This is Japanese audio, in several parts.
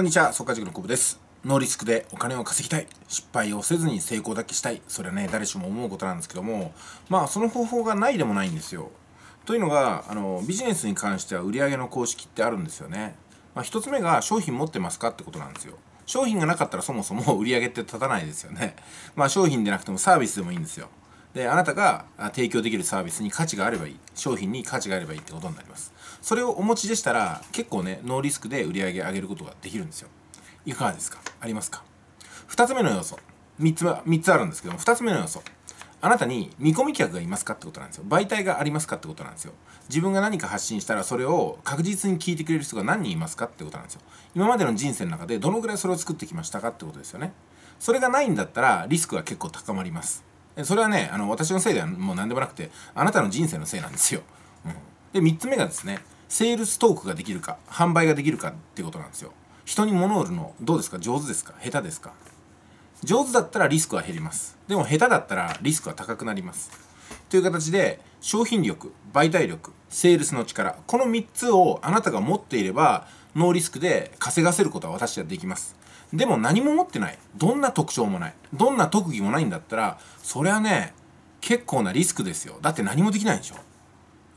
こんにちは、速稼塾のコブです。ノーリスクでお金を稼ぎたい。失敗をせずに成功だけしたい。それはね、誰しも思うことなんですけども、まあ、その方法がないでもないんですよ。というのが、あの、ビジネスに関しては売上の公式ってあるんですよね。まあ、一つ目が商品持ってますかってことなんですよ。商品がなかったらそもそも売り上げって立たないですよね。まあ商品でなくてもサービスでもいいんですよ。であなたが提供できるサービスに価値があればいい商品に価値があればいいってことになりますそれをお持ちでしたら結構ねノーリスクで売り上げ上げることができるんですよいかがですかありますか2つ目の要素3つ3つあるんですけども2つ目の要素あなたに見込み客がいますかってことなんですよ媒体がありますかってことなんですよ自分が何か発信したらそれを確実に聞いてくれる人が何人いますかってことなんですよ今までの人生の中でどのぐらいそれを作ってきましたかってことですよねそれがないんだったらリスクは結構高まりますそれはねあの私のせいではもう何でもなくてあなたの人生のせいなんですよ、うん、で3つ目がですねセールストークができるか販売ができるかってことなんですよ人に物を売るのどうですか上手ですか下手ですか上手だったらリスクは減りますでも下手だったらリスクは高くなりますという形で商品力媒体力セールスの力この3つをあなたが持っていればノーリスクで稼がせることは私はできますでも何も持ってない。どんな特徴もない。どんな特技もないんだったら、それはね、結構なリスクですよ。だって何もできないでしょ。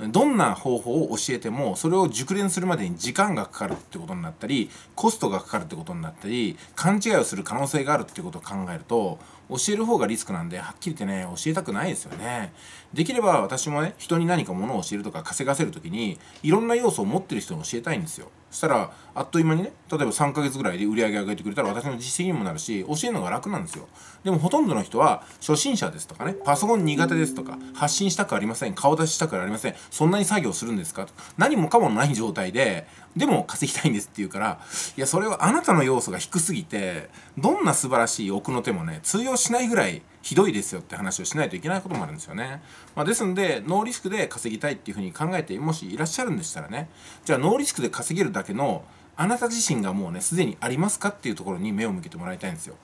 どんな方法を教えてもそれを熟練するまでに時間がかかるってことになったりコストがかかるってことになったり勘違いをする可能性があるってことを考えると教える方がリスクなんで、はっきり言ってね、教えたくないですよね。できれば私もね、人に何か物を教えるとか稼がせる時に、いろんな要素を持ってる人に教えたいんですよ。そしたら、あっという間にね、例えば3ヶ月ぐらいで売り上げ上げてくれたら私の実績にもなるし、教えるのが楽なんですよ。でもほとんどの人は、初心者ですとかね、パソコン苦手ですとか、発信したくありません、顔出ししたくありません、そんなに作業するんですかと何もかもない状態で、でも稼ぎたいんですって言うから、いや、それはあなたの要素が低すぎて、どんな素晴らしい奥の手もね、通用用しないぐらいひどいですよって話をしないといけないこともあるんですよね。まあ、ですんで、ノーリスクで稼ぎたいっていうふうに考えて、もしいらっしゃるんでしたらね、じゃあノーリスクで稼げるだけの、あなた自身がもうね、すでにありますかっていうところに目を向けてもらいたいんですよ。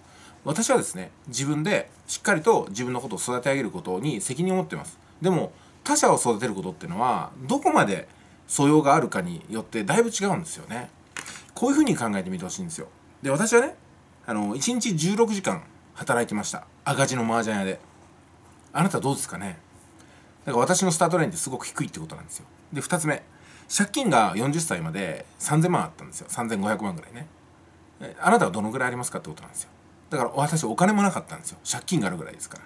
私はですね、自分でしっかりと自分のことを育て上げることに責任を持ってます。でも、他者を育てることっていうのは、どこまで素養があるかによってだいぶ違うんですよね。こういうふうに考えてみてほしいんですよ。で、私はね、あの、1日16時間働いてました赤字の麻雀屋であなたどうですかねだから私のスタートラインってすごく低いってことなんですよで2つ目借金が40歳まで3000万あったんですよ3500万ぐらいねあなたはどのぐらいありますかってことなんですよだから私お金もなかったんですよ借金があるぐらいですから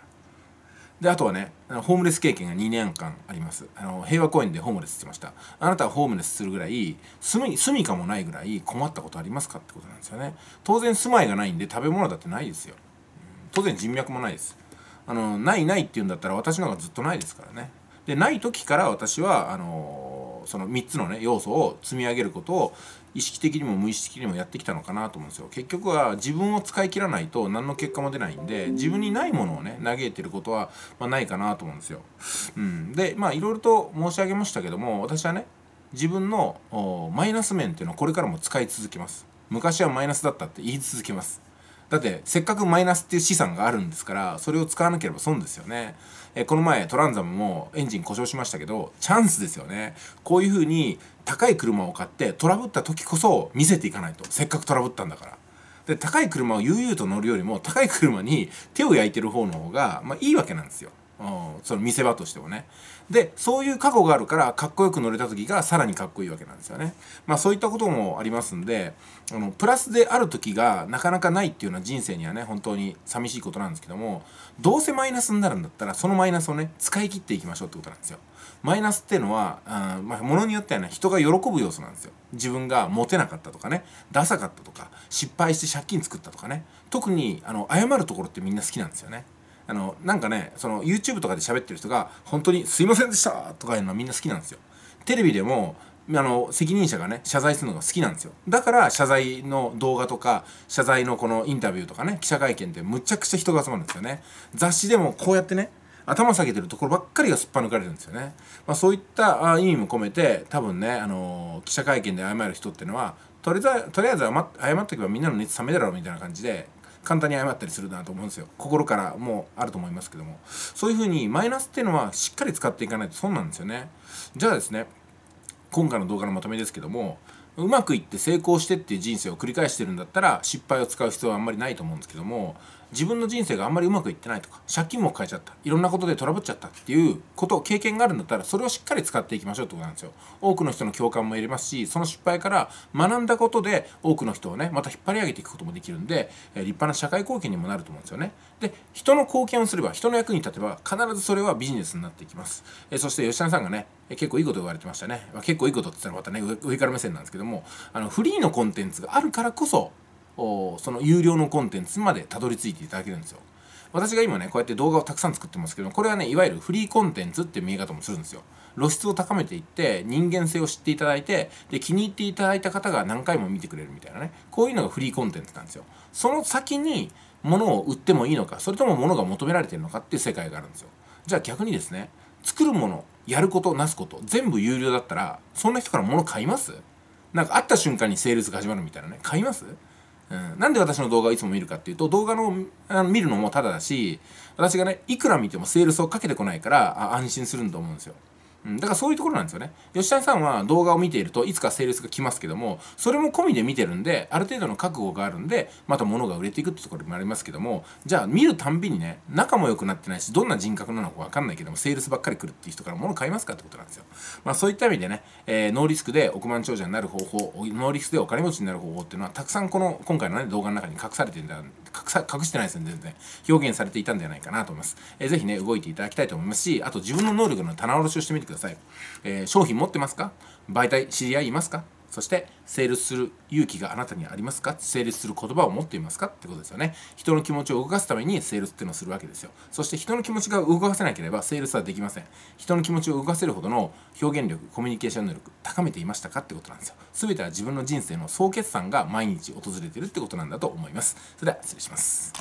であとはねホームレス経験が2年間ありますあの平和公園でホームレスしてましたあなたはホームレスするぐらい住み住みかもないぐらい困ったことありますかってことなんですよね当然住まいがないんで食べ物だってないですよ当然人脈もないですあのないないっていうんだったら私の方がずっとないですからねでない時から私はあのその3つのね要素を積み上げることを意識的にも無意識的にもやってきたのかなと思うんですよ結局は自分を使い切らないと何の結果も出ないんで自分にないものをね嘆いてることは、まあ、ないかなと思うんですよ、うん、でまあいろいろと申し上げましたけども私はね自分のマイナス面っていうのはこれからも使い続けます昔はマイナスだったって言い続けますだってせっかくマイナスっていう資産があるんですからそれを使わなければ損ですよね。えこの前トランザムもエンジン故障しましたけどチャンスですよねこういうふうに高い車を買ってトラブった時こそ見せていかないとせっかくトラブったんだから。で高い車を悠々と乗るよりも高い車に手を焼いてる方の方が、まあ、いいわけなんですよ。うん、その見せ場としてもねでそういう過去があるからかっこよく乗れた時がさらにかっこいいわけなんですよねまあそういったこともありますんであのプラスである時がなかなかないっていうのは人生にはね本当に寂しいことなんですけどもどうせマイナスになるんだったらそのマイナスをね使い切っていきましょうってことなんですよマイナスっていうのは、うんまあ、ものによってはね人が喜ぶ要素なんですよ自分がモテなかったとかねダサかったとか失敗して借金作ったとかね特にあの謝るところってみんな好きなんですよねあのなんかねその YouTube とかで喋ってる人が本当に「すいませんでした!」とか言うのはみんな好きなんですよ。テレビでもあの責任者がね謝罪するのが好きなんですよだから謝罪の動画とか謝罪のこのインタビューとかね記者会見ってむちゃくちゃ人が集まるんですよね雑誌でもこうやってね頭下げてるところばっかりがすっぱ抜かれるんですよね、まあ、そういった意味も込めて多分ね、あの記者会見で謝る人っていうのはとりあえずとりあえず謝っ謝っとけばみんなの熱冷めだろうみたいな感じで簡単に謝ったりするなと思うんですよ心からもうあると思いますけどもそういうふうにマイナスっていうのはしっかり使っていかないと損なんですよねじゃあですね今回の動画のまとめですけどもうまくいって成功してっていう人生を繰り返してるんだったら失敗を使う必要はあんまりないと思うんですけども自分の人生があんまりうまくいってないとか借金も変えちゃったいろんなことでトラブっちゃったっていうこと経験があるんだったらそれをしっかり使っていきましょうってことなんですよ多くの人の共感も入れますしその失敗から学んだことで多くの人をねまた引っ張り上げていくこともできるんで、え立派な社会貢献にもなると思うんですよねで人の貢献をすれば人の役に立てば必ずそれはビジネスになっていきます、えそして吉田さんがね結構いいこと言われてましたね、まあ、結構いいことって言ったらまたね上から目線なんですけどもあのフリーのコンテンツがあるからこそその有料のコンテンツまでたどり着いていただけるんですよ私が今ねこうやって動画をたくさん作ってますけどこれはねいわゆるフリーコンテンツっていう見え方もするんですよ露出を高めていって人間性を知っていただいてで気に入っていただいた方が何回も見てくれるみたいなねこういうのがフリーコンテンツなんですよその先に物を売ってもいいのかそれとも物が求められてるのかっていう世界があるんですよじゃあ逆にですね作るものやることなすこと全部有料だったらそんな人から物買いますなんか会った瞬間にセールスが始まるみたいなね買いますうん、なんで私の動画をいつも見るかっていうと動画のあの見るのもタダだし私がねいくら見てもセールスをかけてこないから安心するんと思うんですようん、だからそういうところなんですよね。吉谷さんは動画を見ているといつかセールスが来ますけども、それも込みで見てるんで、ある程度の覚悟があるんで、また物が売れていくってところもありますけども、じゃあ見るたんびにね、仲も良くなってないし、どんな人格なのかわかんないけども、セールスばっかり来るっていう人から物買いますかってことなんですよ。まあそういった意味でね、えー、ノーリスクで億万長者になる方法、ノーリスクでお金持ちになる方法っていうのは、たくさんこの今回のね、動画の中に隠されてるんだ、隠さ隠してないですね、全然。表現されていたんじゃないかなと思います。えー、ぜひね、動いていただきたいと思いますし、あと自分の能力の棚卸しをしてみてください。ださい、えー、商品持ってますか媒体知り合いいますかそしてセールする勇気があなたにありますかセールする言葉を持っていますかってことですよね人の気持ちを動かすためにセールスっていうのをするわけですよそして人の気持ちが動かせなければセールスはできません人の気持ちを動かせるほどの表現力コミュニケーション能力高めていましたかってことなんですよ全ては自分の人生の総決算が毎日訪れてるってことなんだと思いますそれでは失礼します